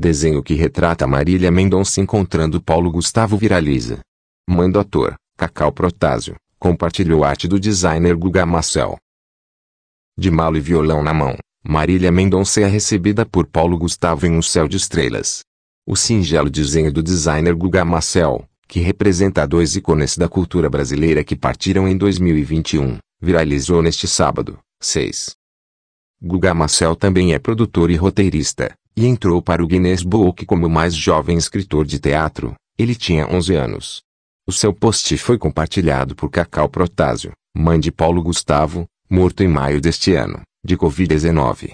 Desenho que retrata Marília Mendonça encontrando Paulo Gustavo viraliza. Mãe do ator, Cacau Protásio, compartilhou arte do designer Guga Marcel. De malo e violão na mão, Marília Mendonça é recebida por Paulo Gustavo em um céu de estrelas. O singelo desenho do designer Guga Marcel, que representa dois ícones da cultura brasileira que partiram em 2021, viralizou neste sábado, 6. Guga Marcel também é produtor e roteirista, e entrou para o Guinness Book como o mais jovem escritor de teatro. Ele tinha 11 anos. O seu post foi compartilhado por Cacau Protásio, mãe de Paulo Gustavo, morto em maio deste ano, de Covid-19.